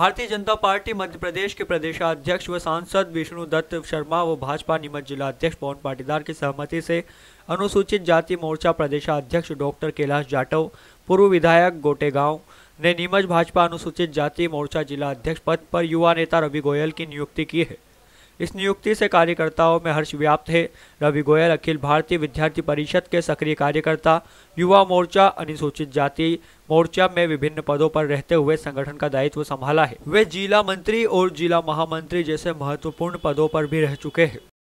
भारतीय जनता पार्टी मध्य प्रदेश के प्रदेशाध्यक्ष व सांसद विष्णु दत्त शर्मा व भाजपा निमत जिलाध्यक्ष पवन पाटीदार की सहमति से अनुसूचित जाति मोर्चा प्रदेशाध्यक्ष डॉक्टर कैलाश जाटव पूर्व विधायक गोटेगांव ने नीमच भाजपा अनुसूचित जाति मोर्चा जिला अध्यक्ष पद पर युवा नेता रवि गोयल की नियुक्ति की है इस नियुक्ति से कार्यकर्ताओं में हर्ष व्याप्त है रवि गोयल अखिल भारतीय विद्यार्थी परिषद के सक्रिय कार्यकर्ता युवा मोर्चा अनुसूचित जाति मोर्चा में विभिन्न पदों पर रहते हुए संगठन का दायित्व संभाला है वे जिला मंत्री और जिला महामंत्री जैसे महत्वपूर्ण पदों पर भी रह चुके हैं